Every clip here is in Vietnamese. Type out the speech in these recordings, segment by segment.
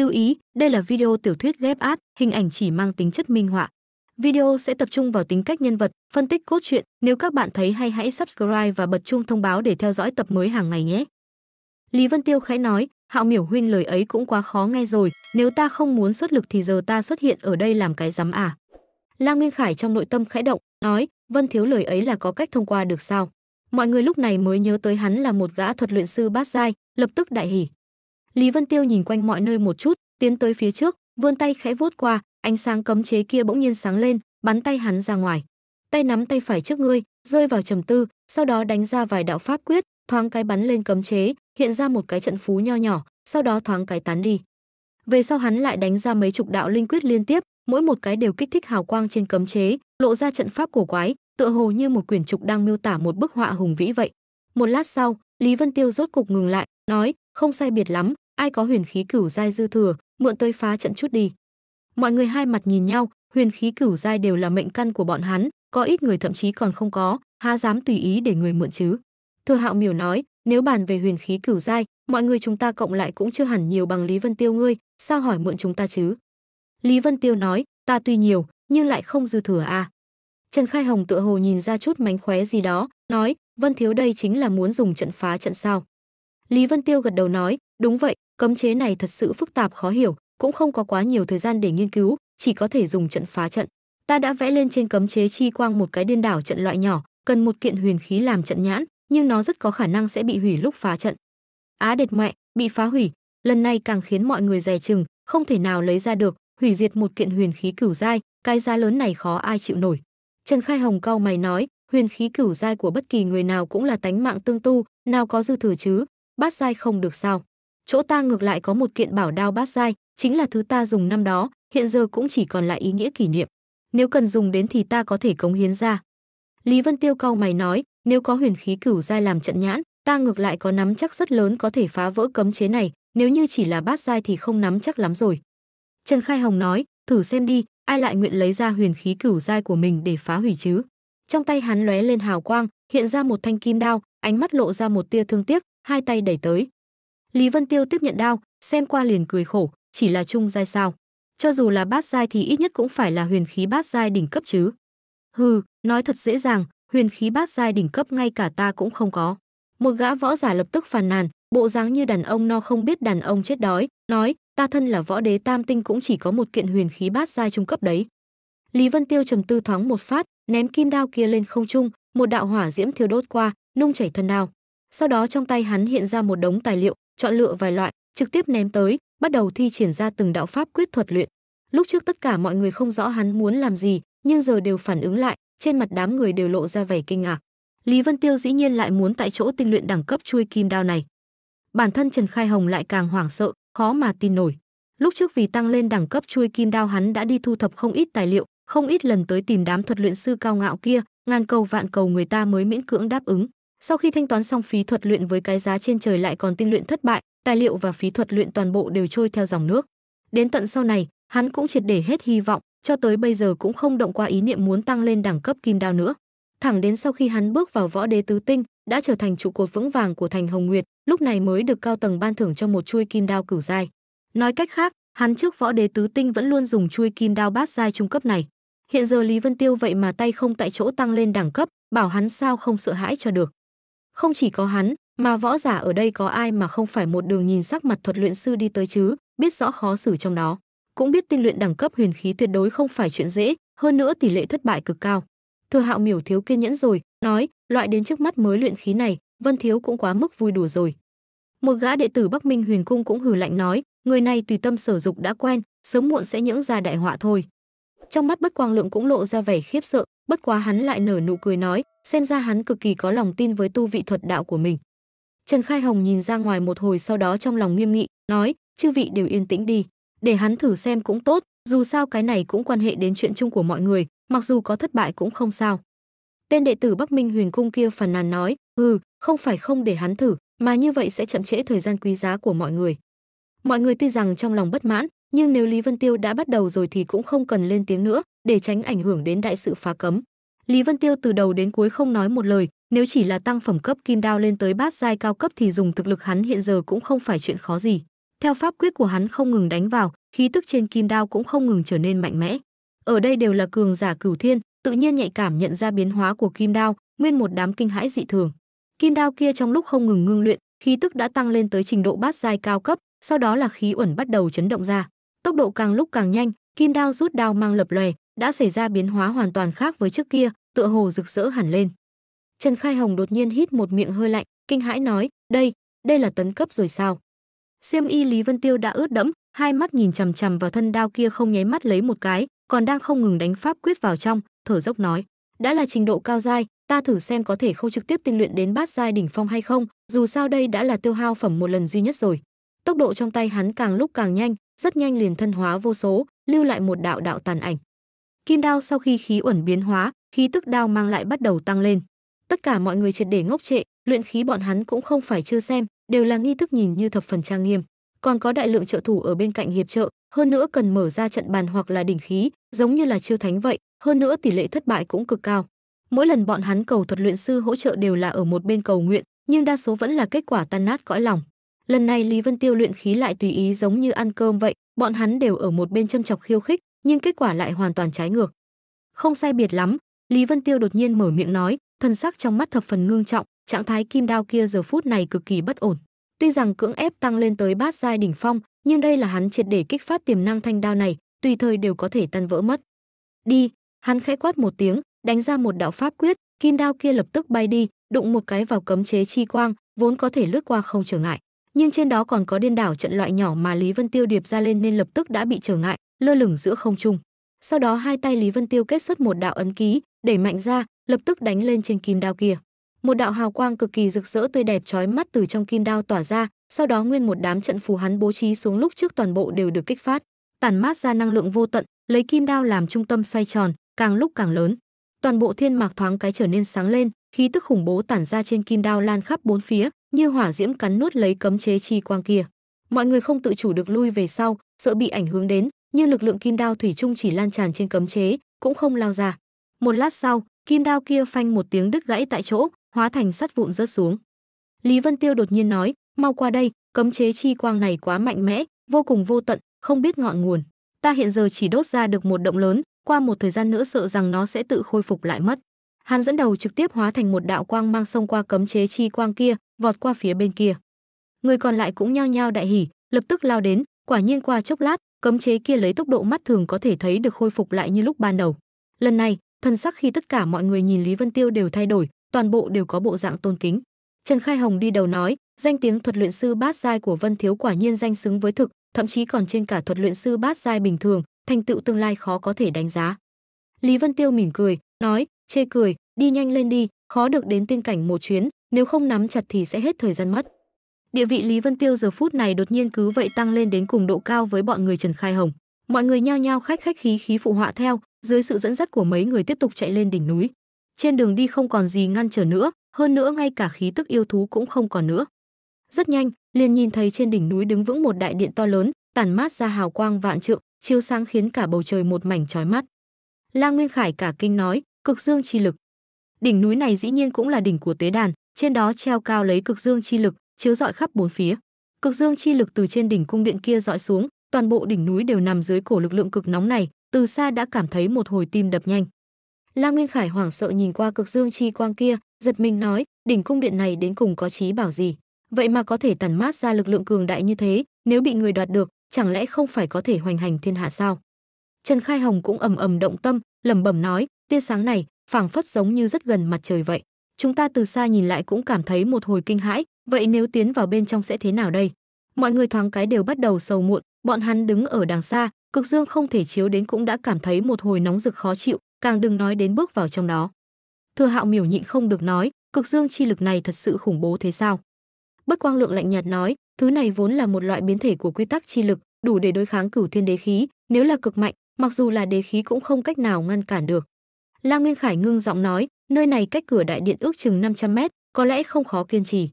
Lưu ý, đây là video tiểu thuyết ghép át, hình ảnh chỉ mang tính chất minh họa. Video sẽ tập trung vào tính cách nhân vật, phân tích cốt truyện. Nếu các bạn thấy hay hãy subscribe và bật chuông thông báo để theo dõi tập mới hàng ngày nhé. Lý Vân Tiêu khẽ nói, Hạo Miểu huynh lời ấy cũng quá khó nghe rồi, nếu ta không muốn xuất lực thì giờ ta xuất hiện ở đây làm cái rắm à? Lang Nguyên Khải trong nội tâm khẽ động, nói, Vân thiếu lời ấy là có cách thông qua được sao? Mọi người lúc này mới nhớ tới hắn là một gã thuật luyện sư bát giai, lập tức đại hỉ. Lý Vân Tiêu nhìn quanh mọi nơi một chút, tiến tới phía trước, vươn tay khẽ vuốt qua, ánh sáng cấm chế kia bỗng nhiên sáng lên, bắn tay hắn ra ngoài. Tay nắm tay phải trước ngươi, rơi vào trầm tư, sau đó đánh ra vài đạo pháp quyết, thoáng cái bắn lên cấm chế, hiện ra một cái trận phú nho nhỏ, sau đó thoáng cái tán đi. Về sau hắn lại đánh ra mấy chục đạo linh quyết liên tiếp, mỗi một cái đều kích thích hào quang trên cấm chế, lộ ra trận pháp cổ quái, tựa hồ như một quyển trục đang miêu tả một bức họa hùng vĩ vậy. Một lát sau, Lý Vân Tiêu rốt cục ngừng lại, nói, không sai biệt lắm, ai có huyền khí cửu giai dư thừa, mượn tới phá trận chút đi. Mọi người hai mặt nhìn nhau, huyền khí cửu giai đều là mệnh căn của bọn hắn, có ít người thậm chí còn không có, há dám tùy ý để người mượn chứ. Thừa Hạo Miểu nói, nếu bàn về huyền khí cửu giai, mọi người chúng ta cộng lại cũng chưa hẳn nhiều bằng Lý Vân Tiêu ngươi, sao hỏi mượn chúng ta chứ? Lý Vân Tiêu nói, ta tuy nhiều, nhưng lại không dư thừa à. Trần Khai Hồng tựa hồ nhìn ra chút mánh khóe gì đó, nói, Vân Thiếu đây chính là muốn dùng trận phá trận sao. Lý Vân Tiêu gật đầu nói, Đúng vậy, cấm chế này thật sự phức tạp khó hiểu, cũng không có quá nhiều thời gian để nghiên cứu, chỉ có thể dùng trận phá trận. Ta đã vẽ lên trên cấm chế chi quang một cái điên đảo trận loại nhỏ, cần một kiện huyền khí làm trận nhãn, nhưng nó rất có khả năng sẽ bị hủy lúc phá trận. Á đệt mẹ, bị phá hủy, lần này càng khiến mọi người dè chừng, không thể nào lấy ra được, hủy diệt một kiện huyền khí cửu giai, cái giá lớn này khó ai chịu nổi. Trần Khai Hồng cau mày nói, huyền khí cửu giai của bất kỳ người nào cũng là tánh mạng tương tu, nào có dư thừa chứ, bát giai không được sao? chỗ ta ngược lại có một kiện bảo đao bát giai, chính là thứ ta dùng năm đó, hiện giờ cũng chỉ còn lại ý nghĩa kỷ niệm. Nếu cần dùng đến thì ta có thể cống hiến ra. Lý Vân Tiêu cau mày nói, nếu có huyền khí cửu giai làm trận nhãn, ta ngược lại có nắm chắc rất lớn có thể phá vỡ cấm chế này, nếu như chỉ là bát giai thì không nắm chắc lắm rồi. Trần Khai Hồng nói, thử xem đi, ai lại nguyện lấy ra huyền khí cửu giai của mình để phá hủy chứ? Trong tay hắn lóe lên hào quang, hiện ra một thanh kim đao, ánh mắt lộ ra một tia thương tiếc, hai tay đẩy tới. Lý Vân Tiêu tiếp nhận đao, xem qua liền cười khổ, chỉ là trung giai sao? Cho dù là bát giai thì ít nhất cũng phải là huyền khí bát giai đỉnh cấp chứ. Hừ, nói thật dễ dàng, huyền khí bát giai đỉnh cấp ngay cả ta cũng không có. Một gã võ giả lập tức phàn nàn, bộ dáng như đàn ông no không biết đàn ông chết đói, nói, ta thân là võ đế tam tinh cũng chỉ có một kiện huyền khí bát giai trung cấp đấy. Lý Vân Tiêu trầm tư thoáng một phát, ném kim đao kia lên không trung, một đạo hỏa diễm thiêu đốt qua, nung chảy thân đao. Sau đó trong tay hắn hiện ra một đống tài liệu, chọn lựa vài loại, trực tiếp ném tới, bắt đầu thi triển ra từng đạo pháp quyết thuật luyện. Lúc trước tất cả mọi người không rõ hắn muốn làm gì, nhưng giờ đều phản ứng lại, trên mặt đám người đều lộ ra vẻ kinh ngạc. Lý Vân Tiêu dĩ nhiên lại muốn tại chỗ tinh luyện đẳng cấp chui kim đao này. Bản thân Trần Khai Hồng lại càng hoảng sợ, khó mà tin nổi. Lúc trước vì tăng lên đẳng cấp chui kim đao hắn đã đi thu thập không ít tài liệu, không ít lần tới tìm đám thuật luyện sư cao ngạo kia, ngàn cầu vạn cầu người ta mới miễn cưỡng đáp ứng. Sau khi thanh toán xong phí thuật luyện với cái giá trên trời lại còn tinh luyện thất bại, tài liệu và phí thuật luyện toàn bộ đều trôi theo dòng nước. Đến tận sau này, hắn cũng triệt để hết hy vọng, cho tới bây giờ cũng không động qua ý niệm muốn tăng lên đẳng cấp kim đao nữa. Thẳng đến sau khi hắn bước vào võ đế tứ tinh, đã trở thành trụ cột vững vàng của thành Hồng Nguyệt, lúc này mới được cao tầng ban thưởng cho một chuôi kim đao cửu giai. Nói cách khác, hắn trước võ đế tứ tinh vẫn luôn dùng chuôi kim đao bát giai trung cấp này. Hiện giờ Lý Vân Tiêu vậy mà tay không tại chỗ tăng lên đẳng cấp, bảo hắn sao không sợ hãi cho được. Không chỉ có hắn, mà võ giả ở đây có ai mà không phải một đường nhìn sắc mặt thuật luyện sư đi tới chứ, biết rõ khó xử trong đó, cũng biết tinh luyện đẳng cấp huyền khí tuyệt đối không phải chuyện dễ, hơn nữa tỷ lệ thất bại cực cao. Thừa Hạo Miểu thiếu kiên nhẫn rồi, nói, loại đến trước mắt mới luyện khí này, Vân thiếu cũng quá mức vui đùa rồi. Một gã đệ tử Bắc Minh Huyền Cung cũng hừ lạnh nói, người này tùy tâm sở dục đã quen, sớm muộn sẽ những ra đại họa thôi. Trong mắt Bất Quang Lượng cũng lộ ra vẻ khiếp sợ, bất quá hắn lại nở nụ cười nói, xem ra hắn cực kỳ có lòng tin với tu vị thuật đạo của mình. Trần Khai Hồng nhìn ra ngoài một hồi sau đó trong lòng nghiêm nghị, nói, chư vị đều yên tĩnh đi, để hắn thử xem cũng tốt, dù sao cái này cũng quan hệ đến chuyện chung của mọi người, mặc dù có thất bại cũng không sao. Tên đệ tử Bắc Minh Huyền Cung kia phàn nàn nói, ừ, không phải không để hắn thử, mà như vậy sẽ chậm trễ thời gian quý giá của mọi người. Mọi người tuy rằng trong lòng bất mãn, nhưng nếu Lý Vân Tiêu đã bắt đầu rồi thì cũng không cần lên tiếng nữa, để tránh ảnh hưởng đến đại sự phá cấm. Lý Vân Tiêu từ đầu đến cuối không nói một lời, nếu chỉ là tăng phẩm cấp kim đao lên tới bát giai cao cấp thì dùng thực lực hắn hiện giờ cũng không phải chuyện khó gì. Theo pháp quyết của hắn không ngừng đánh vào, khí tức trên kim đao cũng không ngừng trở nên mạnh mẽ. Ở đây đều là cường giả cửu thiên, tự nhiên nhạy cảm nhận ra biến hóa của kim đao, nguyên một đám kinh hãi dị thường. Kim đao kia trong lúc không ngừng ngưng luyện, khí tức đã tăng lên tới trình độ bát giai cao cấp, sau đó là khí uẩn bắt đầu chấn động ra tốc độ càng lúc càng nhanh kim đao rút đao mang lập lòe đã xảy ra biến hóa hoàn toàn khác với trước kia tựa hồ rực rỡ hẳn lên trần khai hồng đột nhiên hít một miệng hơi lạnh kinh hãi nói đây đây là tấn cấp rồi sao Xem y lý vân tiêu đã ướt đẫm hai mắt nhìn chằm chằm vào thân đao kia không nháy mắt lấy một cái còn đang không ngừng đánh pháp quyết vào trong thở dốc nói đã là trình độ cao giai ta thử xem có thể không trực tiếp tinh luyện đến bát giai đỉnh phong hay không dù sao đây đã là tiêu hao phẩm một lần duy nhất rồi tốc độ trong tay hắn càng lúc càng nhanh rất nhanh liền thân hóa vô số, lưu lại một đạo đạo tàn ảnh. Kim đao sau khi khí uẩn biến hóa, khí tức đao mang lại bắt đầu tăng lên. Tất cả mọi người triệt để ngốc trệ, luyện khí bọn hắn cũng không phải chưa xem, đều là nghi thức nhìn như thập phần trang nghiêm. Còn có đại lượng trợ thủ ở bên cạnh hiệp trợ, hơn nữa cần mở ra trận bàn hoặc là đỉnh khí, giống như là chiêu thánh vậy, hơn nữa tỷ lệ thất bại cũng cực cao. Mỗi lần bọn hắn cầu thuật luyện sư hỗ trợ đều là ở một bên cầu nguyện, nhưng đa số vẫn là kết quả tan nát cõi lòng. Lần này Lý Vân Tiêu luyện khí lại tùy ý giống như ăn cơm vậy, bọn hắn đều ở một bên châm chọc khiêu khích, nhưng kết quả lại hoàn toàn trái ngược. Không sai biệt lắm, Lý Vân Tiêu đột nhiên mở miệng nói, thân sắc trong mắt thập phần ngương trọng, trạng thái kim đao kia giờ phút này cực kỳ bất ổn. Tuy rằng cưỡng ép tăng lên tới bát giai đỉnh phong, nhưng đây là hắn triệt để kích phát tiềm năng thanh đao này, tùy thời đều có thể tan vỡ mất. Đi, hắn khẽ quát một tiếng, đánh ra một đạo pháp quyết, kim đao kia lập tức bay đi, đụng một cái vào cấm chế chi quang, vốn có thể lướt qua không trở ngại nhưng trên đó còn có điên đảo trận loại nhỏ mà Lý Vân Tiêu điệp ra lên nên lập tức đã bị trở ngại, lơ lửng giữa không trung. Sau đó hai tay Lý Vân Tiêu kết xuất một đạo ấn ký, đẩy mạnh ra, lập tức đánh lên trên kim đao kia. Một đạo hào quang cực kỳ rực rỡ tươi đẹp chói mắt từ trong kim đao tỏa ra, sau đó nguyên một đám trận phù hắn bố trí xuống lúc trước toàn bộ đều được kích phát, tản mát ra năng lượng vô tận, lấy kim đao làm trung tâm xoay tròn, càng lúc càng lớn. Toàn bộ thiên mạc thoáng cái trở nên sáng lên, khí tức khủng bố tản ra trên kim đao lan khắp bốn phía, như hỏa diễm cắn nuốt lấy cấm chế chi quang kia. Mọi người không tự chủ được lui về sau, sợ bị ảnh hưởng đến, như lực lượng kim đao thủy chung chỉ lan tràn trên cấm chế, cũng không lao ra. Một lát sau, kim đao kia phanh một tiếng đứt gãy tại chỗ, hóa thành sắt vụn rớt xuống. Lý Vân Tiêu đột nhiên nói, "Mau qua đây, cấm chế chi quang này quá mạnh mẽ, vô cùng vô tận, không biết ngọn nguồn. Ta hiện giờ chỉ đốt ra được một động lớn, qua một thời gian nữa sợ rằng nó sẽ tự khôi phục lại mất." Hàn dẫn đầu trực tiếp hóa thành một đạo quang mang xông qua cấm chế chi quang kia, vọt qua phía bên kia. Người còn lại cũng nhao nhao đại hỉ, lập tức lao đến, quả nhiên qua chốc lát, cấm chế kia lấy tốc độ mắt thường có thể thấy được khôi phục lại như lúc ban đầu. Lần này, thân sắc khi tất cả mọi người nhìn Lý Vân Tiêu đều thay đổi, toàn bộ đều có bộ dạng tôn kính. Trần Khai Hồng đi đầu nói, danh tiếng thuật luyện sư bát giai của Vân Thiếu quả nhiên danh xứng với thực, thậm chí còn trên cả thuật luyện sư bát giai bình thường, thành tựu tương lai khó có thể đánh giá. Lý Vân Tiêu mỉm cười, nói, chê cười, đi nhanh lên đi, khó được đến tiên cảnh một chuyến, nếu không nắm chặt thì sẽ hết thời gian mất. Địa vị Lý Vân Tiêu giờ phút này đột nhiên cứ vậy tăng lên đến cùng độ cao với bọn người Trần Khai Hồng. Mọi người nhao nhao khách khách khí khí phụ họa theo, dưới sự dẫn dắt của mấy người tiếp tục chạy lên đỉnh núi. Trên đường đi không còn gì ngăn trở nữa, hơn nữa ngay cả khí tức yêu thú cũng không còn nữa. Rất nhanh, liền nhìn thấy trên đỉnh núi đứng vững một đại điện to lớn, tản mát ra hào quang vạn trượng, chiếu sáng khiến cả bầu trời một mảnh chói mắt. La Nguyên Khải cả kinh nói, cực dương chi lực. Đỉnh núi này dĩ nhiên cũng là đỉnh của Tế Đàn, trên đó treo cao lấy cực dương chi lực, chiếu rọi khắp bốn phía. Cực dương chi lực từ trên đỉnh cung điện kia dọi xuống, toàn bộ đỉnh núi đều nằm dưới cổ lực lượng cực nóng này, từ xa đã cảm thấy một hồi tim đập nhanh. La Nguyên Khải hoảng sợ nhìn qua cực dương chi quang kia, giật mình nói, đỉnh cung điện này đến cùng có trí bảo gì? Vậy mà có thể tàn mát ra lực lượng cường đại như thế, nếu bị người đoạt được, chẳng lẽ không phải có thể hoành hành thiên hạ sao? Trần Khai Hồng cũng ầm ầm động tâm, lẩm bẩm nói, tia sáng này phảng phất giống như rất gần mặt trời vậy chúng ta từ xa nhìn lại cũng cảm thấy một hồi kinh hãi, vậy nếu tiến vào bên trong sẽ thế nào đây? Mọi người thoáng cái đều bắt đầu sầu muộn, bọn hắn đứng ở đằng xa, cực dương không thể chiếu đến cũng đã cảm thấy một hồi nóng rực khó chịu, càng đừng nói đến bước vào trong đó. Thừa Hạo miểu nhịn không được nói, cực dương chi lực này thật sự khủng bố thế sao? Bất Quang Lượng lạnh nhạt nói, thứ này vốn là một loại biến thể của quy tắc chi lực, đủ để đối kháng cửu thiên đế khí, nếu là cực mạnh, mặc dù là đế khí cũng không cách nào ngăn cản được. La Nguyên Khải ngưng giọng nói, Nơi này cách cửa đại điện ước chừng 500 mét, có lẽ không khó kiên trì.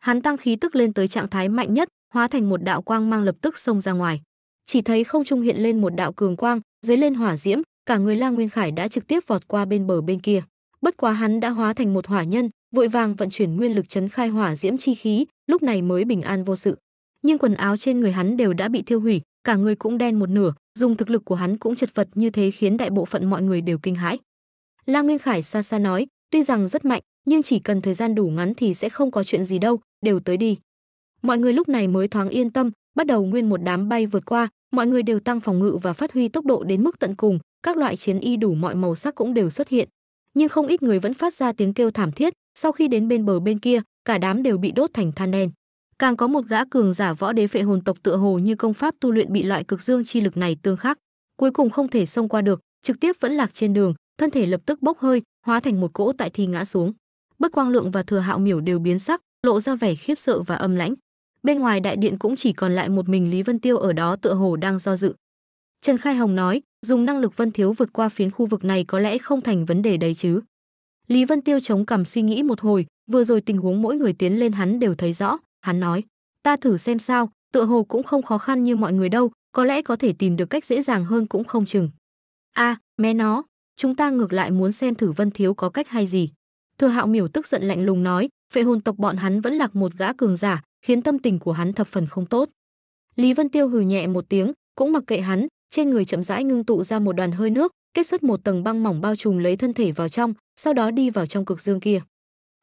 Hắn tăng khí tức lên tới trạng thái mạnh nhất, hóa thành một đạo quang mang lập tức xông ra ngoài. Chỉ thấy không trung hiện lên một đạo cường quang, dấy lên hỏa diễm, cả người La Nguyên Khải đã trực tiếp vọt qua bên bờ bên kia. Bất quá hắn đã hóa thành một hỏa nhân, vội vàng vận chuyển nguyên lực chấn khai hỏa diễm chi khí, lúc này mới bình an vô sự. Nhưng quần áo trên người hắn đều đã bị thiêu hủy, cả người cũng đen một nửa, dùng thực lực của hắn cũng chật vật như thế khiến đại bộ phận mọi người đều kinh hãi. La Nguyên Khải xa xa nói, tuy rằng rất mạnh, nhưng chỉ cần thời gian đủ ngắn thì sẽ không có chuyện gì đâu, đều tới đi. Mọi người lúc này mới thoáng yên tâm, bắt đầu nguyên một đám bay vượt qua, mọi người đều tăng phòng ngự và phát huy tốc độ đến mức tận cùng, các loại chiến y đủ mọi màu sắc cũng đều xuất hiện. Nhưng không ít người vẫn phát ra tiếng kêu thảm thiết, sau khi đến bên bờ bên kia, cả đám đều bị đốt thành than đen. Càng có một gã cường giả võ đế phệ hồn tộc tựa hồ như công pháp tu luyện bị loại cực dương chi lực này tương khắc, cuối cùng không thể xông qua được, trực tiếp vẫn lạc trên đường, thân thể lập tức bốc hơi hóa thành một cỗ tại thì ngã xuống bất quang lượng và thừa hạo miểu đều biến sắc lộ ra vẻ khiếp sợ và âm lãnh bên ngoài đại điện cũng chỉ còn lại một mình lý vân tiêu ở đó tựa hồ đang do dự trần khai hồng nói dùng năng lực vân thiếu vượt qua phiến khu vực này có lẽ không thành vấn đề đấy chứ lý vân tiêu chống cằm suy nghĩ một hồi vừa rồi tình huống mỗi người tiến lên hắn đều thấy rõ hắn nói ta thử xem sao tựa hồ cũng không khó khăn như mọi người đâu có lẽ có thể tìm được cách dễ dàng hơn cũng không chừng a à, mé nó chúng ta ngược lại muốn xem thử Vân Thiếu có cách hay gì. Thừa Hạo Miểu tức giận lạnh lùng nói, phệ hồn tộc bọn hắn vẫn lạc một gã cường giả, khiến tâm tình của hắn thập phần không tốt. Lý Vân Tiêu hừ nhẹ một tiếng, cũng mặc kệ hắn, trên người chậm rãi ngưng tụ ra một đoàn hơi nước, kết xuất một tầng băng mỏng bao trùm lấy thân thể vào trong, sau đó đi vào trong cực dương kia.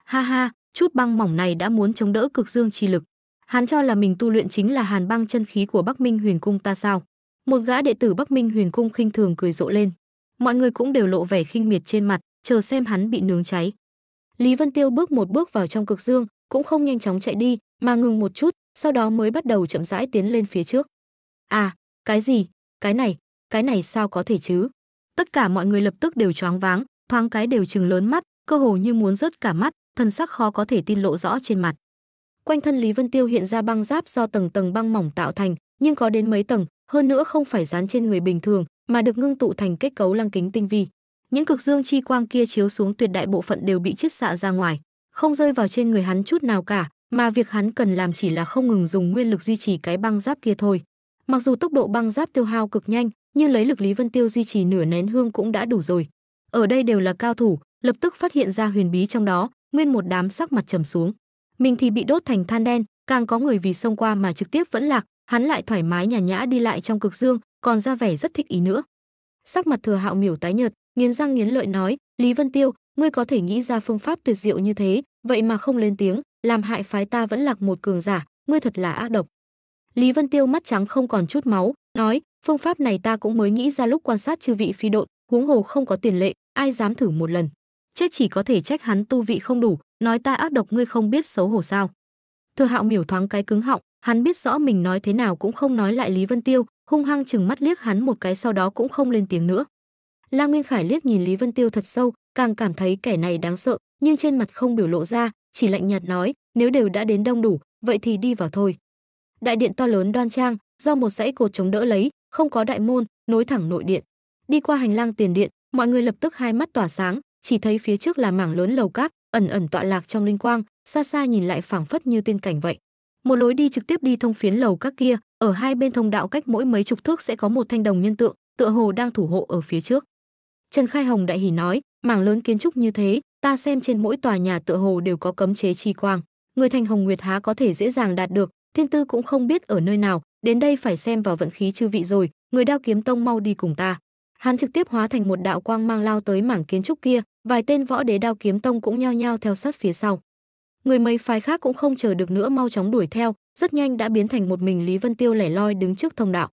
Ha ha, chút băng mỏng này đã muốn chống đỡ cực dương chi lực. Hắn cho là mình tu luyện chính là hàn băng chân khí của Bắc Minh Huyền Cung ta sao? Một gã đệ tử Bắc Minh Huyền Cung khinh thường cười rộ lên mọi người cũng đều lộ vẻ khinh miệt trên mặt, chờ xem hắn bị nướng cháy. Lý Vân Tiêu bước một bước vào trong cực dương, cũng không nhanh chóng chạy đi, mà ngừng một chút, sau đó mới bắt đầu chậm rãi tiến lên phía trước. À, cái gì? Cái này, cái này sao có thể chứ? Tất cả mọi người lập tức đều choáng váng, thoáng cái đều chừng lớn mắt, cơ hồ như muốn rớt cả mắt, thân sắc khó có thể tin lộ rõ trên mặt. Quanh thân Lý Vân Tiêu hiện ra băng giáp do tầng tầng băng mỏng tạo thành, nhưng có đến mấy tầng, hơn nữa không phải dán trên người bình thường, mà được ngưng tụ thành kết cấu lăng kính tinh vi. Những cực dương chi quang kia chiếu xuống tuyệt đại bộ phận đều bị chiết xạ ra ngoài, không rơi vào trên người hắn chút nào cả, mà việc hắn cần làm chỉ là không ngừng dùng nguyên lực duy trì cái băng giáp kia thôi. Mặc dù tốc độ băng giáp tiêu hao cực nhanh, nhưng lấy lực Lý Vân Tiêu duy trì nửa nén hương cũng đã đủ rồi. Ở đây đều là cao thủ, lập tức phát hiện ra huyền bí trong đó, nguyên một đám sắc mặt trầm xuống. Mình thì bị đốt thành than đen, càng có người vì xông qua mà trực tiếp vẫn lạc, hắn lại thoải mái nhàn nhã đi lại trong cực dương, còn ra vẻ rất thích ý nữa sắc mặt thừa hạo miểu tái nhợt nghiến răng nghiến lợi nói lý vân tiêu ngươi có thể nghĩ ra phương pháp tuyệt diệu như thế vậy mà không lên tiếng làm hại phái ta vẫn lạc một cường giả ngươi thật là ác độc lý vân tiêu mắt trắng không còn chút máu nói phương pháp này ta cũng mới nghĩ ra lúc quan sát chư vị phi độn huống hồ không có tiền lệ ai dám thử một lần chết chỉ có thể trách hắn tu vị không đủ nói ta ác độc ngươi không biết xấu hổ sao thừa hạo miểu thoáng cái cứng họng hắn biết rõ mình nói thế nào cũng không nói lại lý vân tiêu hung hăng chừng mắt liếc hắn một cái sau đó cũng không lên tiếng nữa. La Nguyên Khải liếc nhìn Lý Vân Tiêu thật sâu, càng cảm thấy kẻ này đáng sợ, nhưng trên mặt không biểu lộ ra, chỉ lạnh nhạt nói, nếu đều đã đến đông đủ, vậy thì đi vào thôi. Đại điện to lớn đoan trang, do một dãy cột chống đỡ lấy, không có đại môn, nối thẳng nội điện. Đi qua hành lang tiền điện, mọi người lập tức hai mắt tỏa sáng, chỉ thấy phía trước là mảng lớn lầu cát, ẩn ẩn tọa lạc trong linh quang, xa xa nhìn lại phảng phất như tiên cảnh vậy một lối đi trực tiếp đi thông phiến lầu các kia ở hai bên thông đạo cách mỗi mấy chục thước sẽ có một thanh đồng nhân tượng tựa hồ đang thủ hộ ở phía trước trần khai hồng đại hỉ nói mảng lớn kiến trúc như thế ta xem trên mỗi tòa nhà tựa hồ đều có cấm chế chi quang người thành hồng nguyệt há có thể dễ dàng đạt được thiên tư cũng không biết ở nơi nào đến đây phải xem vào vận khí chư vị rồi người đao kiếm tông mau đi cùng ta hắn trực tiếp hóa thành một đạo quang mang lao tới mảng kiến trúc kia vài tên võ đế đao kiếm tông cũng nhao nhao theo sát phía sau người mấy phái khác cũng không chờ được nữa mau chóng đuổi theo, rất nhanh đã biến thành một mình Lý Vân Tiêu lẻ loi đứng trước thông đạo.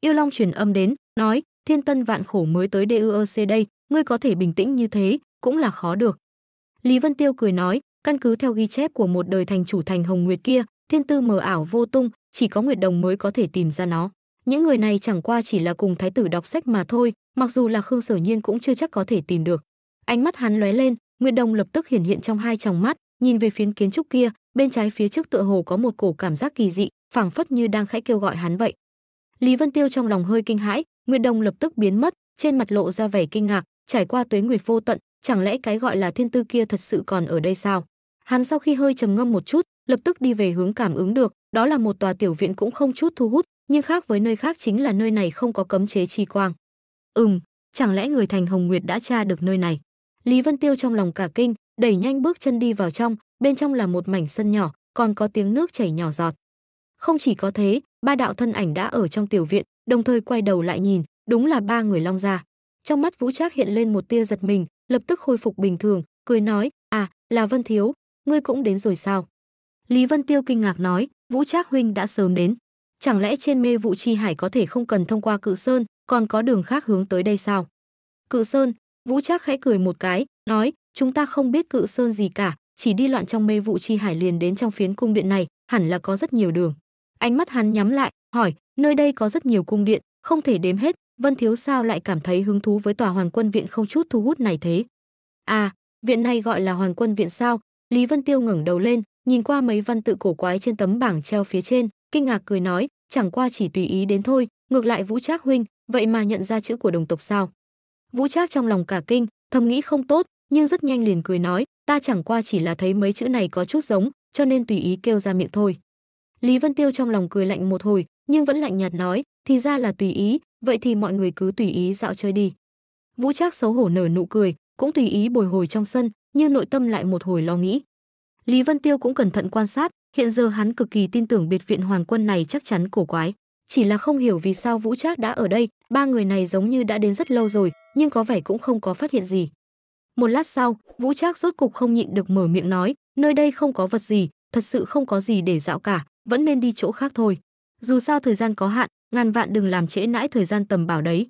Yêu Long truyền âm đến, nói: "Thiên Tân vạn khổ mới tới DUOC e đây, ngươi có thể bình tĩnh như thế, cũng là khó được." Lý Vân Tiêu cười nói: "Căn cứ theo ghi chép của một đời thành chủ thành Hồng Nguyệt kia, thiên tư mờ ảo vô tung, chỉ có Nguyệt Đồng mới có thể tìm ra nó. Những người này chẳng qua chỉ là cùng thái tử đọc sách mà thôi, mặc dù là Khương Sở Nhiên cũng chưa chắc có thể tìm được." Ánh mắt hắn lóe lên, Nguyệt Đồng lập tức hiển hiện trong hai tròng mắt, nhìn về phiến kiến trúc kia bên trái phía trước tựa hồ có một cổ cảm giác kỳ dị phảng phất như đang khẽ kêu gọi hắn vậy lý vân tiêu trong lòng hơi kinh hãi nguyệt đồng lập tức biến mất trên mặt lộ ra vẻ kinh ngạc trải qua tuế nguyệt vô tận chẳng lẽ cái gọi là thiên tư kia thật sự còn ở đây sao hắn sau khi hơi trầm ngâm một chút lập tức đi về hướng cảm ứng được đó là một tòa tiểu viện cũng không chút thu hút nhưng khác với nơi khác chính là nơi này không có cấm chế chi quang ừm chẳng lẽ người thành hồng nguyệt đã tra được nơi này lý vân tiêu trong lòng cả kinh đẩy nhanh bước chân đi vào trong, bên trong là một mảnh sân nhỏ, còn có tiếng nước chảy nhỏ giọt. Không chỉ có thế, ba đạo thân ảnh đã ở trong tiểu viện, đồng thời quay đầu lại nhìn, đúng là ba người Long gia. Trong mắt Vũ Trác hiện lên một tia giật mình, lập tức khôi phục bình thường, cười nói, "À, là Vân thiếu, ngươi cũng đến rồi sao?" Lý Vân Tiêu kinh ngạc nói, "Vũ Trác huynh đã sớm đến. Chẳng lẽ trên mê vụ chi hải có thể không cần thông qua Cự Sơn, còn có đường khác hướng tới đây sao?" Cự Sơn, Vũ Trác khẽ cười một cái, nói, chúng ta không biết cự sơn gì cả chỉ đi loạn trong mê vụ chi hải liền đến trong phiến cung điện này hẳn là có rất nhiều đường ánh mắt hắn nhắm lại hỏi nơi đây có rất nhiều cung điện không thể đếm hết vân thiếu sao lại cảm thấy hứng thú với tòa hoàng quân viện không chút thu hút này thế à viện này gọi là hoàng quân viện sao lý vân tiêu ngẩng đầu lên nhìn qua mấy văn tự cổ quái trên tấm bảng treo phía trên kinh ngạc cười nói chẳng qua chỉ tùy ý đến thôi ngược lại vũ trác huynh vậy mà nhận ra chữ của đồng tộc sao vũ trác trong lòng cả kinh thầm nghĩ không tốt nhưng rất nhanh liền cười nói, ta chẳng qua chỉ là thấy mấy chữ này có chút giống, cho nên tùy ý kêu ra miệng thôi. Lý Vân Tiêu trong lòng cười lạnh một hồi, nhưng vẫn lạnh nhạt nói, thì ra là tùy ý, vậy thì mọi người cứ tùy ý dạo chơi đi. Vũ Trác xấu hổ nở nụ cười, cũng tùy ý bồi hồi trong sân, nhưng nội tâm lại một hồi lo nghĩ. Lý Vân Tiêu cũng cẩn thận quan sát, hiện giờ hắn cực kỳ tin tưởng biệt viện hoàng quân này chắc chắn cổ quái, chỉ là không hiểu vì sao Vũ Trác đã ở đây, ba người này giống như đã đến rất lâu rồi, nhưng có vẻ cũng không có phát hiện gì. Một lát sau, Vũ Trác rốt cục không nhịn được mở miệng nói, nơi đây không có vật gì, thật sự không có gì để dạo cả, vẫn nên đi chỗ khác thôi. Dù sao thời gian có hạn, ngàn vạn đừng làm trễ nãi thời gian tầm bảo đấy.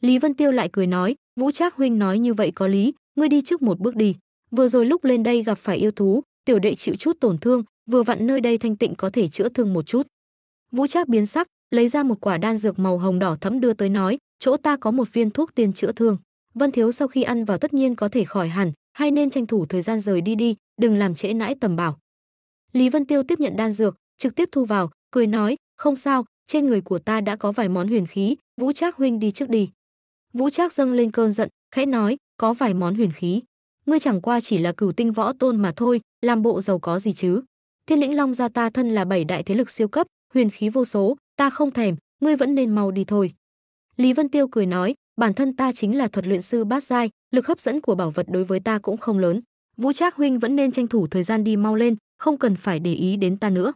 Lý Vân Tiêu lại cười nói, Vũ Trác huynh nói như vậy có lý, ngươi đi trước một bước đi. Vừa rồi lúc lên đây gặp phải yêu thú, tiểu đệ chịu chút tổn thương, vừa vặn nơi đây thanh tịnh có thể chữa thương một chút. Vũ Trác biến sắc, lấy ra một quả đan dược màu hồng đỏ thẫm đưa tới nói, chỗ ta có một viên thuốc tiên chữa thương. Vân Thiếu sau khi ăn vào tất nhiên có thể khỏi hẳn, hay nên tranh thủ thời gian rời đi đi, đừng làm trễ nãi tầm bảo. Lý Vân Tiêu tiếp nhận đan dược, trực tiếp thu vào, cười nói, không sao, trên người của ta đã có vài món huyền khí, Vũ Trác huynh đi trước đi. Vũ Trác dâng lên cơn giận, khẽ nói, có vài món huyền khí. Ngươi chẳng qua chỉ là cửu tinh võ tôn mà thôi, làm bộ giàu có gì chứ? Thiên lĩnh long gia ta thân là bảy đại thế lực siêu cấp, huyền khí vô số, ta không thèm, ngươi vẫn nên mau đi thôi. Lý Vân Tiêu cười nói, bản thân ta chính là thuật luyện sư bát giai, lực hấp dẫn của bảo vật đối với ta cũng không lớn. Vũ Trác huynh vẫn nên tranh thủ thời gian đi mau lên, không cần phải để ý đến ta nữa.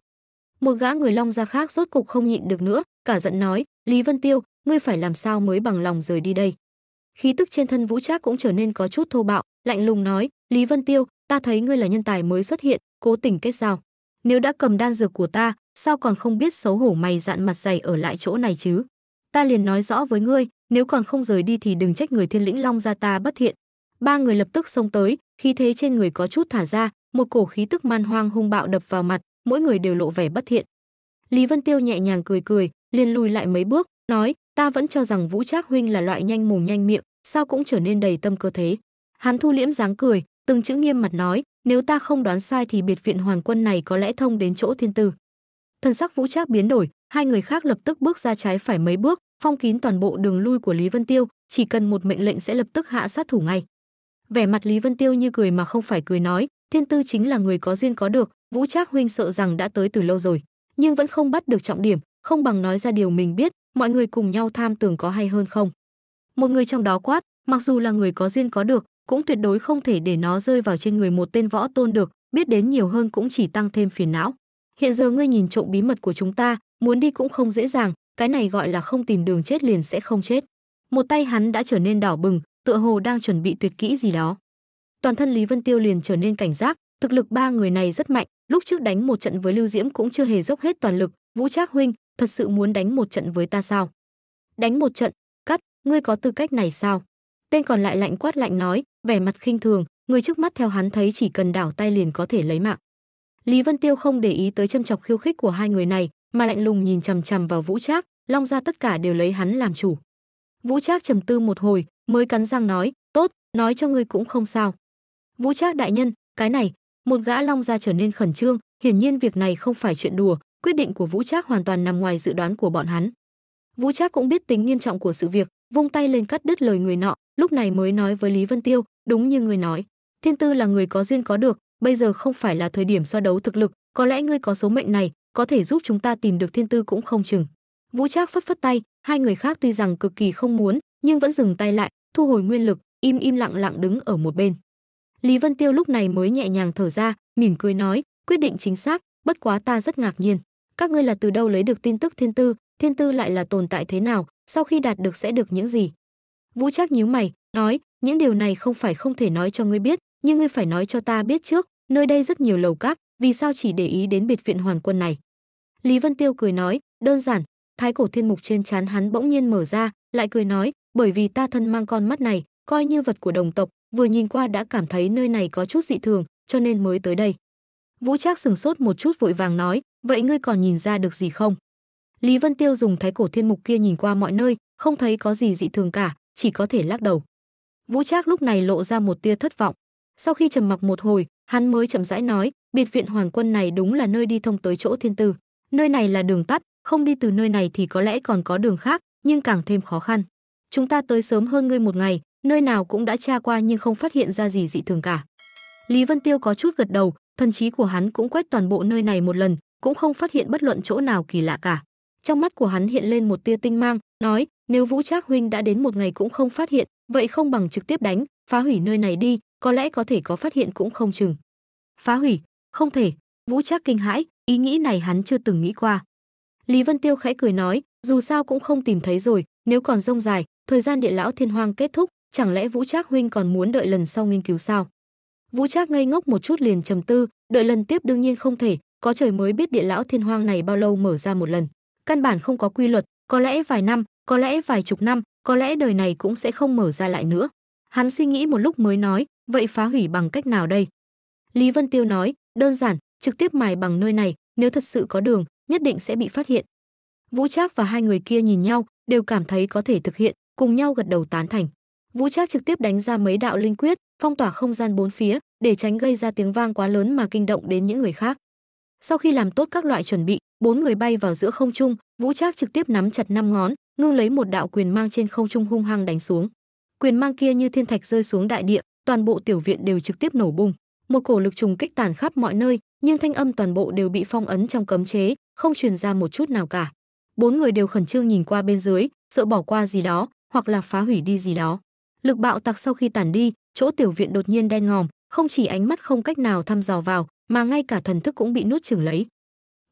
Một gã người long gia khác rốt cục không nhịn được nữa, cả giận nói, Lý Vân Tiêu, ngươi phải làm sao mới bằng lòng rời đi đây. Khí tức trên thân Vũ Trác cũng trở nên có chút thô bạo, lạnh lùng nói, Lý Vân Tiêu, ta thấy ngươi là nhân tài mới xuất hiện, cố tình kết giao. Nếu đã cầm đan dược của ta, sao còn không biết xấu hổ mày dạn mặt dày ở lại chỗ này chứ? ta liền nói rõ với ngươi nếu còn không rời đi thì đừng trách người thiên lĩnh long gia ta bất thiện ba người lập tức xông tới khí thế trên người có chút thả ra một cổ khí tức man hoang hung bạo đập vào mặt mỗi người đều lộ vẻ bất thiện lý vân tiêu nhẹ nhàng cười cười liền lùi lại mấy bước nói ta vẫn cho rằng vũ trác huynh là loại nhanh mồm nhanh miệng sao cũng trở nên đầy tâm cơ thế hắn thu liễm dáng cười từng chữ nghiêm mặt nói nếu ta không đoán sai thì biệt viện hoàng quân này có lẽ thông đến chỗ thiên tư thần sắc vũ trác biến đổi hai người khác lập tức bước ra trái phải mấy bước phong kín toàn bộ đường lui của Lý Vân Tiêu, chỉ cần một mệnh lệnh sẽ lập tức hạ sát thủ ngay. Vẻ mặt Lý Vân Tiêu như cười mà không phải cười nói, Thiên Tư chính là người có duyên có được, Vũ Trác huynh sợ rằng đã tới từ lâu rồi, nhưng vẫn không bắt được trọng điểm, không bằng nói ra điều mình biết, mọi người cùng nhau tham tưởng có hay hơn không. Một người trong đó quát, mặc dù là người có duyên có được, cũng tuyệt đối không thể để nó rơi vào trên người một tên võ tôn được, biết đến nhiều hơn cũng chỉ tăng thêm phiền não. Hiện giờ ngươi nhìn trộm bí mật của chúng ta, muốn đi cũng không dễ dàng, cái này gọi là không tìm đường chết liền sẽ không chết. Một tay hắn đã trở nên đỏ bừng, tựa hồ đang chuẩn bị tuyệt kỹ gì đó. Toàn thân Lý Vân Tiêu liền trở nên cảnh giác, thực lực ba người này rất mạnh, lúc trước đánh một trận với Lưu Diễm cũng chưa hề dốc hết toàn lực, Vũ Trác huynh, thật sự muốn đánh một trận với ta sao? Đánh một trận, cắt, ngươi có tư cách này sao? Tên còn lại lạnh quát lạnh nói, vẻ mặt khinh thường, người trước mắt theo hắn thấy chỉ cần đảo tay liền có thể lấy mạng. Lý Vân Tiêu không để ý tới châm chọc khiêu khích của hai người này, mà lạnh lùng nhìn chằm chằm vào Vũ Trác, Long gia tất cả đều lấy hắn làm chủ. Vũ Trác trầm tư một hồi, mới cắn răng nói, "Tốt, nói cho ngươi cũng không sao." Vũ Trác đại nhân, cái này, một gã Long gia trở nên khẩn trương, hiển nhiên việc này không phải chuyện đùa, quyết định của Vũ Trác hoàn toàn nằm ngoài dự đoán của bọn hắn. Vũ Trác cũng biết tính nghiêm trọng của sự việc, vung tay lên cắt đứt lời người nọ, lúc này mới nói với Lý Vân Tiêu, "Đúng như người nói, Thiên Tư là người có duyên có được, bây giờ không phải là thời điểm so đấu thực lực, có lẽ ngươi có số mệnh này, có thể giúp chúng ta tìm được thiên tư cũng không chừng vũ trác phất phất tay hai người khác tuy rằng cực kỳ không muốn nhưng vẫn dừng tay lại thu hồi nguyên lực im im lặng lặng đứng ở một bên lý vân tiêu lúc này mới nhẹ nhàng thở ra mỉm cười nói quyết định chính xác bất quá ta rất ngạc nhiên các ngươi là từ đâu lấy được tin tức thiên tư thiên tư lại là tồn tại thế nào sau khi đạt được sẽ được những gì vũ trác nhíu mày nói những điều này không phải không thể nói cho ngươi biết nhưng ngươi phải nói cho ta biết trước nơi đây rất nhiều lầu các vì sao chỉ để ý đến biệt viện hoàng quân này Lý Vân Tiêu cười nói, đơn giản, thái cổ thiên mục trên trán hắn bỗng nhiên mở ra, lại cười nói, bởi vì ta thân mang con mắt này, coi như vật của đồng tộc, vừa nhìn qua đã cảm thấy nơi này có chút dị thường, cho nên mới tới đây. Vũ Trác sừng sốt một chút vội vàng nói, vậy ngươi còn nhìn ra được gì không? Lý Vân Tiêu dùng thái cổ thiên mục kia nhìn qua mọi nơi, không thấy có gì dị thường cả, chỉ có thể lắc đầu. Vũ Trác lúc này lộ ra một tia thất vọng. Sau khi trầm mặc một hồi, hắn mới chậm rãi nói, biệt viện hoàng quân này đúng là nơi đi thông tới chỗ thiên tư. Nơi này là đường tắt, không đi từ nơi này thì có lẽ còn có đường khác, nhưng càng thêm khó khăn. Chúng ta tới sớm hơn ngươi một ngày, nơi nào cũng đã tra qua nhưng không phát hiện ra gì dị thường cả. Lý Vân Tiêu có chút gật đầu, thần trí của hắn cũng quét toàn bộ nơi này một lần, cũng không phát hiện bất luận chỗ nào kỳ lạ cả. Trong mắt của hắn hiện lên một tia tinh mang, nói, nếu Vũ Trác huynh đã đến một ngày cũng không phát hiện, vậy không bằng trực tiếp đánh, phá hủy nơi này đi, có lẽ có thể có phát hiện cũng không chừng. Phá hủy, không thể, Vũ Trác kinh hãi, ý nghĩ này hắn chưa từng nghĩ qua. Lý Vân Tiêu khẽ cười nói, dù sao cũng không tìm thấy rồi, nếu còn rông dài, thời gian địa lão thiên hoang kết thúc, chẳng lẽ Vũ Trác huynh còn muốn đợi lần sau nghiên cứu sao? Vũ Trác ngây ngốc một chút liền trầm tư, đợi lần tiếp đương nhiên không thể, có trời mới biết địa lão thiên hoang này bao lâu mở ra một lần. Căn bản không có quy luật, có lẽ vài năm, có lẽ vài chục năm, có lẽ đời này cũng sẽ không mở ra lại nữa. Hắn suy nghĩ một lúc mới nói, vậy phá hủy bằng cách nào đây? Lý Vân Tiêu nói, đơn giản, trực tiếp mài bằng nơi này, nếu thật sự có đường, nhất định sẽ bị phát hiện. Vũ Trác và hai người kia nhìn nhau, đều cảm thấy có thể thực hiện, cùng nhau gật đầu tán thành. Vũ Trác trực tiếp đánh ra mấy đạo linh quyết, phong tỏa không gian bốn phía, để tránh gây ra tiếng vang quá lớn mà kinh động đến những người khác. Sau khi làm tốt các loại chuẩn bị, bốn người bay vào giữa không trung, Vũ Trác trực tiếp nắm chặt năm ngón, ngưng lấy một đạo quyền mang trên không trung hung hăng đánh xuống. Quyền mang kia như thiên thạch rơi xuống đại địa, toàn bộ tiểu viện đều trực tiếp nổ bung. Một cổ lực trùng kích tàn khắp mọi nơi, nhưng thanh âm toàn bộ đều bị phong ấn trong cấm chế, không truyền ra một chút nào cả. Bốn người đều khẩn trương nhìn qua bên dưới, sợ bỏ qua gì đó, hoặc là phá hủy đi gì đó. Lực bạo tạc sau khi tản đi, chỗ tiểu viện đột nhiên đen ngòm, không chỉ ánh mắt không cách nào thăm dò vào, mà ngay cả thần thức cũng bị nuốt chửng lấy.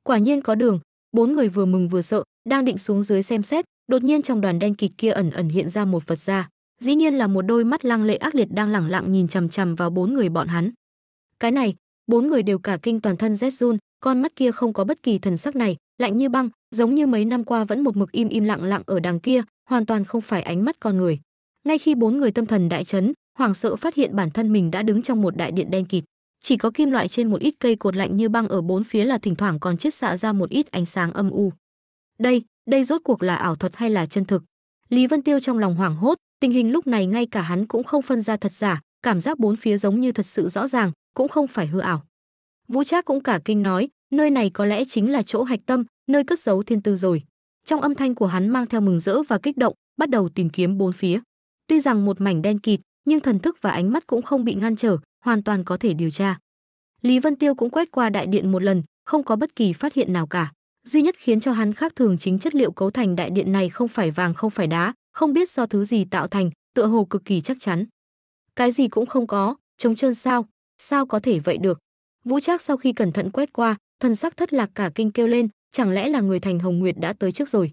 Quả nhiên có đường, bốn người vừa mừng vừa sợ, đang định xuống dưới xem xét, đột nhiên trong đoàn đen kịch kia ẩn ẩn hiện ra một vật ra, dĩ nhiên là một đôi mắt lăng lệ ác liệt đang lẳng lặng nhìn chằm chằm vào bốn người bọn hắn. Cái này, bốn người đều cả kinh toàn thân rét run con mắt kia không có bất kỳ thần sắc này lạnh như băng giống như mấy năm qua vẫn một mực im im lặng lặng ở đằng kia hoàn toàn không phải ánh mắt con người ngay khi bốn người tâm thần đại chấn hoảng sợ phát hiện bản thân mình đã đứng trong một đại điện đen kịt chỉ có kim loại trên một ít cây cột lạnh như băng ở bốn phía là thỉnh thoảng còn chiết xạ ra một ít ánh sáng âm u đây đây rốt cuộc là ảo thuật hay là chân thực lý vân tiêu trong lòng hoảng hốt tình hình lúc này ngay cả hắn cũng không phân ra thật giả cảm giác bốn phía giống như thật sự rõ ràng cũng không phải hư ảo. Vũ Trác cũng cả kinh nói, nơi này có lẽ chính là chỗ hạch tâm, nơi cất giấu thiên tư rồi. Trong âm thanh của hắn mang theo mừng rỡ và kích động, bắt đầu tìm kiếm bốn phía. Tuy rằng một mảnh đen kịt, nhưng thần thức và ánh mắt cũng không bị ngăn trở, hoàn toàn có thể điều tra. Lý Vân Tiêu cũng quét qua đại điện một lần, không có bất kỳ phát hiện nào cả. Duy nhất khiến cho hắn khác thường chính chất liệu cấu thành đại điện này không phải vàng không phải đá, không biết do thứ gì tạo thành, tựa hồ cực kỳ chắc chắn. Cái gì cũng không có, trống trơn sao? Sao có thể vậy được? Vũ Trác sau khi cẩn thận quét qua, thần sắc thất lạc cả kinh kêu lên, chẳng lẽ là người thành Hồng Nguyệt đã tới trước rồi?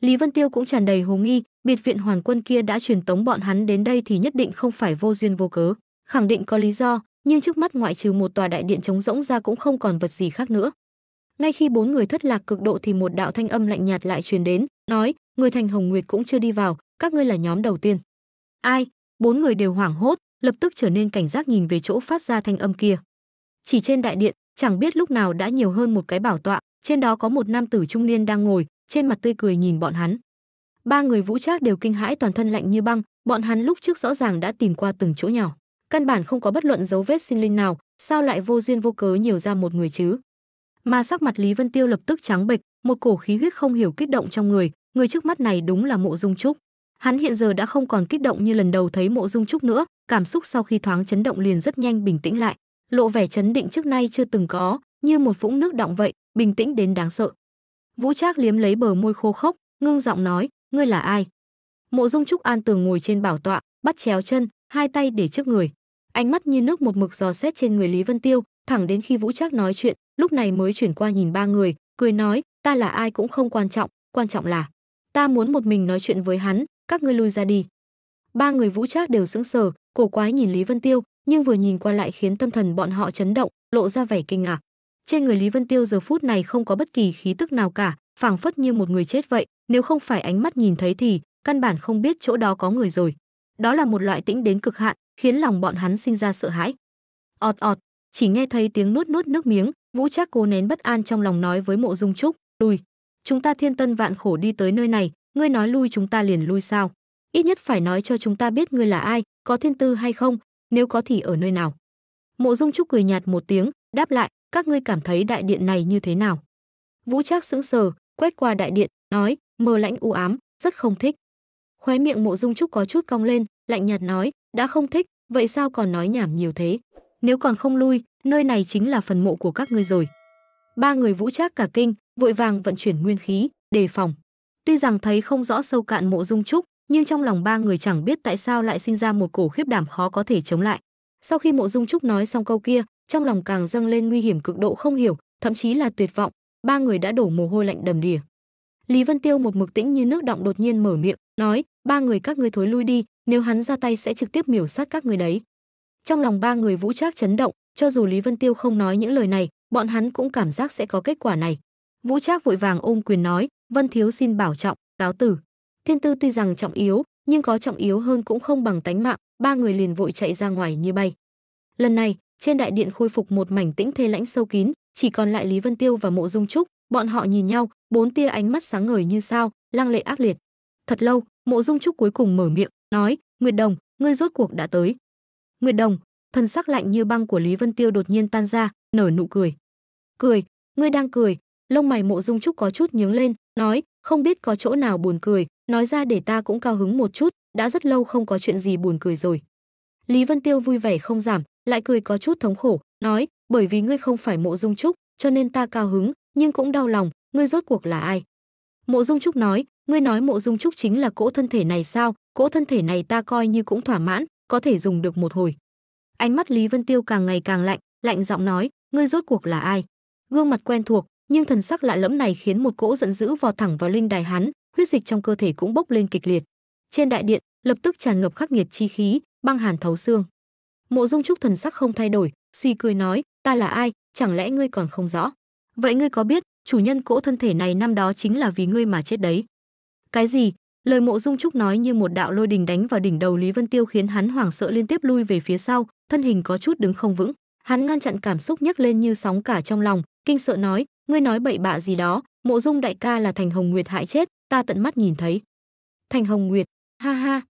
Lý Vân Tiêu cũng tràn đầy hồ nghi, biệt viện hoàn quân kia đã truyền tống bọn hắn đến đây thì nhất định không phải vô duyên vô cớ, khẳng định có lý do, nhưng trước mắt ngoại trừ một tòa đại điện trống rỗng ra cũng không còn vật gì khác nữa. Ngay khi bốn người thất lạc cực độ thì một đạo thanh âm lạnh nhạt lại truyền đến, nói, người thành Hồng Nguyệt cũng chưa đi vào, các ngươi là nhóm đầu tiên. Ai? Bốn người đều hoảng hốt, lập tức trở nên cảnh giác nhìn về chỗ phát ra thanh âm kia. Chỉ trên đại điện, chẳng biết lúc nào đã nhiều hơn một cái bảo tọa, trên đó có một nam tử trung niên đang ngồi, trên mặt tươi cười nhìn bọn hắn. Ba người Vũ Trác đều kinh hãi toàn thân lạnh như băng, bọn hắn lúc trước rõ ràng đã tìm qua từng chỗ nhỏ, căn bản không có bất luận dấu vết sinh linh nào, sao lại vô duyên vô cớ nhiều ra một người chứ? Mà sắc mặt Lý Vân Tiêu lập tức trắng bệch, một cổ khí huyết không hiểu kích động trong người, người trước mắt này đúng là Mộ Dung Trúc. Hắn hiện giờ đã không còn kích động như lần đầu thấy Mộ Dung Trúc nữa, cảm xúc sau khi thoáng chấn động liền rất nhanh bình tĩnh lại, lộ vẻ chấn định trước nay chưa từng có, như một vũng nước động vậy, bình tĩnh đến đáng sợ. Vũ Trác liếm lấy bờ môi khô khốc, ngưng giọng nói, ngươi là ai? Mộ Dung Trúc An tường ngồi trên bảo tọa, bắt chéo chân, hai tay để trước người, ánh mắt như nước một mực dò xét trên người Lý Vân Tiêu, thẳng đến khi Vũ Trác nói chuyện, lúc này mới chuyển qua nhìn ba người, cười nói, ta là ai cũng không quan trọng, quan trọng là ta muốn một mình nói chuyện với hắn, các ngươi lui ra đi. Ba người Vũ Trác đều sững sờ, cổ quái nhìn Lý Vân Tiêu, nhưng vừa nhìn qua lại khiến tâm thần bọn họ chấn động, lộ ra vẻ kinh ngạc. Trên người Lý Vân Tiêu giờ phút này không có bất kỳ khí tức nào cả, phảng phất như một người chết vậy, nếu không phải ánh mắt nhìn thấy thì căn bản không biết chỗ đó có người rồi. Đó là một loại tĩnh đến cực hạn, khiến lòng bọn hắn sinh ra sợ hãi. Ọt ọt, chỉ nghe thấy tiếng nuốt nuốt nước miếng, Vũ Trác cố nén bất an trong lòng nói với Mộ Dung Trúc, lui. chúng ta thiên tân vạn khổ đi tới nơi này, ngươi nói lui chúng ta liền lui sao? Ít nhất phải nói cho chúng ta biết ngươi là ai, có thiên tư hay không, nếu có thì ở nơi nào. Mộ Dung Trúc cười nhạt một tiếng, đáp lại, các ngươi cảm thấy đại điện này như thế nào? Vũ Trác sững sờ, quét qua đại điện, nói, mờ lãnh u ám, rất không thích. Khóe miệng Mộ Dung Trúc có chút cong lên, lạnh nhạt nói, đã không thích, vậy sao còn nói nhảm nhiều thế? Nếu còn không lui, nơi này chính là phần mộ của các ngươi rồi. Ba người Vũ Trác cả kinh, vội vàng vận chuyển nguyên khí, đề phòng. Tuy rằng thấy không rõ sâu cạn Mộ Dung Trúc, nhưng trong lòng ba người chẳng biết tại sao lại sinh ra một cổ khiếp đảm khó có thể chống lại. Sau khi Mộ Dung Trúc nói xong câu kia, trong lòng càng dâng lên nguy hiểm cực độ không hiểu, thậm chí là tuyệt vọng, ba người đã đổ mồ hôi lạnh đầm đìa. Lý Vân Tiêu một mực tĩnh như nước động đột nhiên mở miệng, nói: "Ba người các ngươi thối lui đi, nếu hắn ra tay sẽ trực tiếp miểu sát các ngươi đấy." Trong lòng ba người vũ trác chấn động, cho dù Lý Vân Tiêu không nói những lời này, bọn hắn cũng cảm giác sẽ có kết quả này. Vũ Trác vội vàng ôm quyền nói, "Vân thiếu xin bảo trọng, cáo tử." Thiên tư tuy rằng trọng yếu, nhưng có trọng yếu hơn cũng không bằng tánh mạng, ba người liền vội chạy ra ngoài như bay. Lần này, trên đại điện khôi phục một mảnh tĩnh thê lãnh sâu kín, chỉ còn lại Lý Vân Tiêu và Mộ Dung Trúc, bọn họ nhìn nhau, bốn tia ánh mắt sáng ngời như sao, lang lệ ác liệt. Thật lâu, Mộ Dung Trúc cuối cùng mở miệng, nói: "Nguyệt Đồng, ngươi rốt cuộc đã tới." Nguyệt Đồng, thân sắc lạnh như băng của Lý Vân Tiêu đột nhiên tan ra, nở nụ cười. "Cười, ngươi đang cười?" Lông mày Mộ Dung Trúc có chút nhướng lên, nói: "Không biết có chỗ nào buồn cười, nói ra để ta cũng cao hứng một chút, đã rất lâu không có chuyện gì buồn cười rồi. Lý Vân Tiêu vui vẻ không giảm, lại cười có chút thống khổ, nói, bởi vì ngươi không phải mộ dung trúc, cho nên ta cao hứng, nhưng cũng đau lòng, ngươi rốt cuộc là ai? Mộ dung trúc nói, ngươi nói mộ dung trúc chính là cỗ thân thể này sao, cỗ thân thể này ta coi như cũng thỏa mãn, có thể dùng được một hồi. Ánh mắt Lý Vân Tiêu càng ngày càng lạnh, lạnh giọng nói, ngươi rốt cuộc là ai? Gương mặt quen thuộc, nhưng thần sắc lạ lẫm này khiến một cỗ giận dữ vọt thẳng vào linh đài hắn, huyết dịch trong cơ thể cũng bốc lên kịch liệt. Trên đại điện, lập tức tràn ngập khắc nghiệt chi khí, băng hàn thấu xương. Mộ Dung Trúc thần sắc không thay đổi, suy cười nói, "Ta là ai, chẳng lẽ ngươi còn không rõ? Vậy ngươi có biết, chủ nhân cỗ thân thể này năm đó chính là vì ngươi mà chết đấy?" "Cái gì?" Lời Mộ Dung Trúc nói như một đạo lôi đình đánh vào đỉnh đầu Lý Vân Tiêu khiến hắn hoảng sợ liên tiếp lui về phía sau, thân hình có chút đứng không vững. Hắn ngăn chặn cảm xúc nhấc lên như sóng cả trong lòng, kinh sợ nói, "Ngươi nói bậy bạ gì đó, Mộ Dung đại ca là Thành Hồng Nguyệt hại chết, ta tận mắt nhìn thấy. Thành Hồng Nguyệt, ha ha,